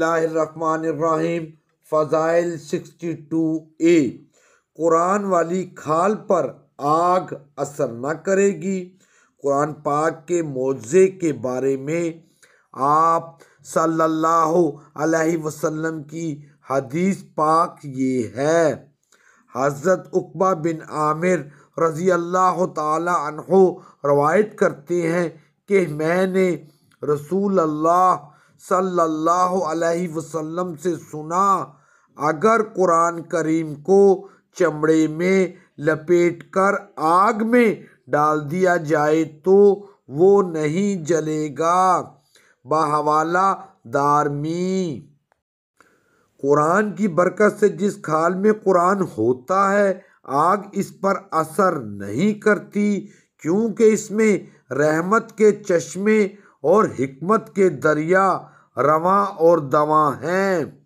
रहीम फ़ज़ाइल sixty two A Quran वाली खाल पर आग असर न करेगी कुरान पाक के मौजे के बारे में आप सल्लल्लाहु अलैहि वसल्लम की हदीस पाक ये है हज़रत उकबा बिन आमिर रज़ी अल्लाह तहो रवायत करते हैं कि मैंने रसूल अल्लाह सल्लल्लाहु अलैहि वसल्लम से सुना अगर कुरान करीम को चमड़े में लपेट कर आग में डाल दिया जाए तो वो नहीं जलेगा बहवाला दारमी कुरान की बरकत से जिस खाल में कुरान होता है आग इस पर असर नहीं करती क्योंकि इसमें रहमत के चश्मे और हिकमत के दरिया रवा और दवा हैं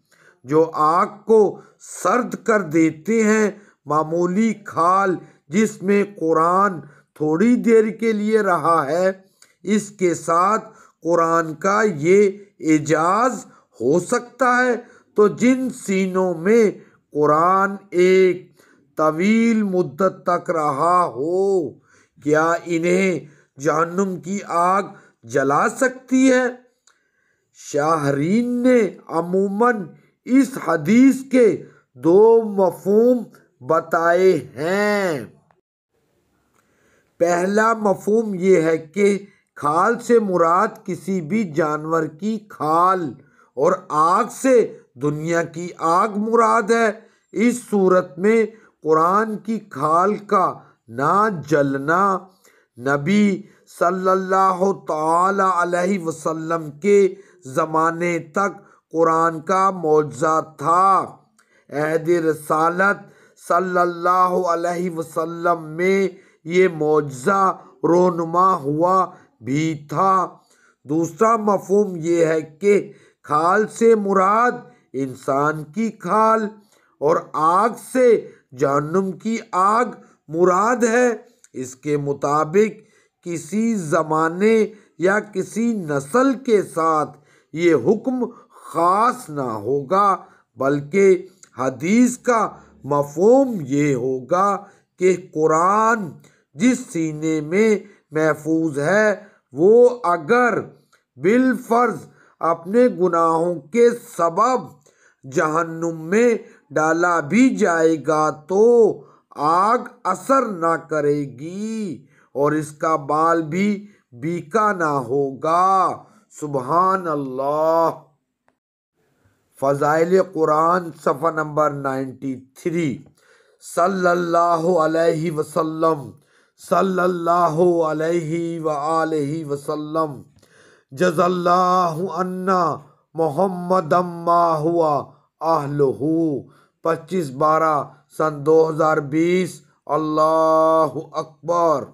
जो आग को सर्द कर देते हैं मामूली खाल जिसमें कुरान थोड़ी देर के लिए रहा है इसके साथ कुरान का ये एजाज हो सकता है तो जिन सीनों में कुरान एक तवील मुद्दत तक रहा हो क्या इन्हें जहनुम की आग जला सकती है शाहरीन ने अमूमन इस हदीस के दो मफहम बताए हैं पहला मफहम यह है कि खाल से मुराद किसी भी जानवर की खाल और आग से दुनिया की आग मुराद है इस सूरत में कुरान की खाल का ना जलना नबी सल्लल्लाहु अलैहि वसल्लम के ज़माने तक कुरान का मौजा था अहद रसालत सल्लल्लाहु अलैहि वसल्लम में ये मुआजा रोनुमा हुआ भी था दूसरा मफहम यह है कि खाल से मुराद इंसान की खाल और आग से जहन्नुम की आग मुराद है इसके मुताबिक किसी ज़माने या किसी नस्ल के साथ ये हुक्म ख़ास ना होगा बल्कि हदीस का मफहम ये होगा कि कुरान जिस सीने में महफूज है वो अगर बिलफर्ज अपने गुनाहों के सबब जहन्नुम में डाला भी जाएगा तो आग असर ना करेगी और इसका बाल भी बीका ना होगा सुबहान अल्लाह फ़ज़ाइल कुरान सफ़ा नंबर नाइन्टी थ्री सल्लल्लाहु अलैहि वसल्लम सल्लल्लाहु अलैहि व आलि वसल्लम जजल्लाहु अन्ना मोहम्मद अम्मा हुआ आहलहू पच्चीस बारह सन दो हज़ार बीस अल्लाह अकबर